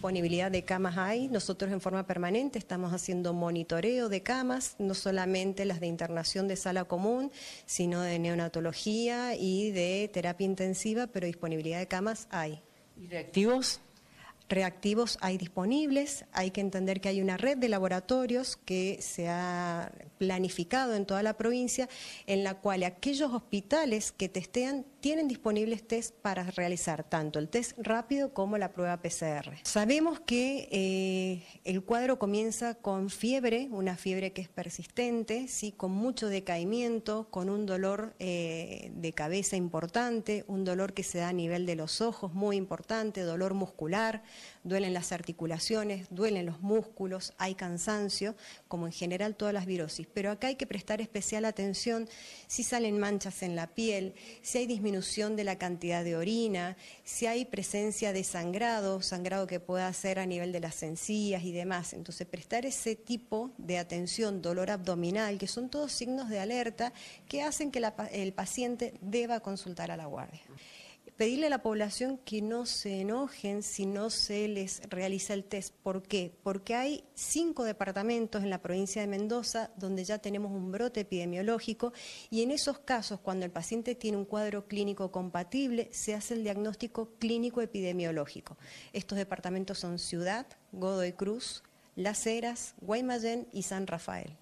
disponibilidad de camas hay. Nosotros en forma permanente estamos haciendo monitoreo de camas, no solamente las de internación de sala común, sino de neonatología y de terapia intensiva, pero disponibilidad de camas hay. ¿Y reactivos? reactivos hay disponibles, hay que entender que hay una red de laboratorios que se ha planificado en toda la provincia, en la cual aquellos hospitales que testean tienen disponibles test para realizar tanto el test rápido como la prueba PCR. Sabemos que eh, el cuadro comienza con fiebre, una fiebre que es persistente, ¿sí? con mucho decaimiento, con un dolor eh, de cabeza importante, un dolor que se da a nivel de los ojos muy importante, dolor muscular, duelen las articulaciones, duelen los músculos, hay cansancio, como en general todas las virosis. Pero acá hay que prestar especial atención si salen manchas en la piel, si hay disminución de la cantidad de orina, si hay presencia de sangrado, sangrado que pueda ser a nivel de las encías y demás. Entonces, prestar ese tipo de atención, dolor abdominal, que son todos signos de alerta que hacen que el paciente deba consultar a la guardia pedirle a la población que no se enojen si no se les realiza el test. ¿Por qué? Porque hay cinco departamentos en la provincia de Mendoza donde ya tenemos un brote epidemiológico y en esos casos, cuando el paciente tiene un cuadro clínico compatible, se hace el diagnóstico clínico epidemiológico. Estos departamentos son Ciudad, Godoy Cruz, Las Heras, Guaymallén y San Rafael.